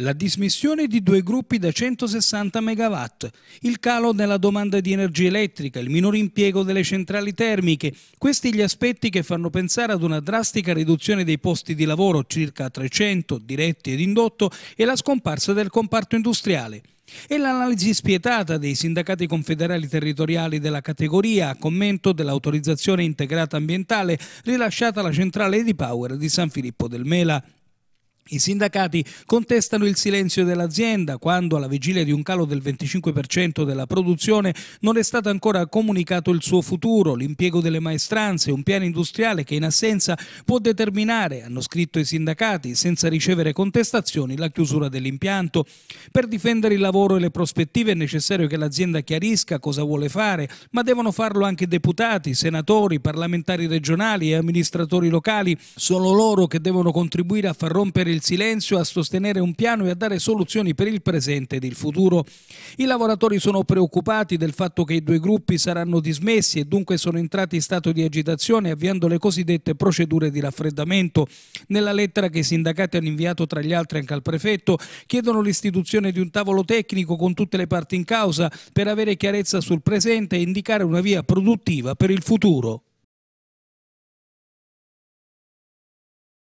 la dismissione di due gruppi da 160 MW, il calo nella domanda di energia elettrica, il minor impiego delle centrali termiche, questi gli aspetti che fanno pensare ad una drastica riduzione dei posti di lavoro, circa 300 diretti ed indotto, e la scomparsa del comparto industriale. E l'analisi spietata dei sindacati confederali territoriali della categoria a commento dell'autorizzazione integrata ambientale rilasciata alla centrale di Power di San Filippo del Mela. I sindacati contestano il silenzio dell'azienda quando alla vigilia di un calo del 25% della produzione non è stato ancora comunicato il suo futuro, l'impiego delle maestranze, un piano industriale che in assenza può determinare, hanno scritto i sindacati, senza ricevere contestazioni, la chiusura dell'impianto. Per difendere il lavoro e le prospettive è necessario che l'azienda chiarisca cosa vuole fare, ma devono farlo anche deputati, senatori, parlamentari regionali e amministratori locali. Sono loro che devono contribuire a far rompere il il silenzio, a sostenere un piano e a dare soluzioni per il presente ed il futuro. I lavoratori sono preoccupati del fatto che i due gruppi saranno dismessi e dunque sono entrati in stato di agitazione avviando le cosiddette procedure di raffreddamento. Nella lettera che i sindacati hanno inviato tra gli altri anche al prefetto chiedono l'istituzione di un tavolo tecnico con tutte le parti in causa per avere chiarezza sul presente e indicare una via produttiva per il futuro.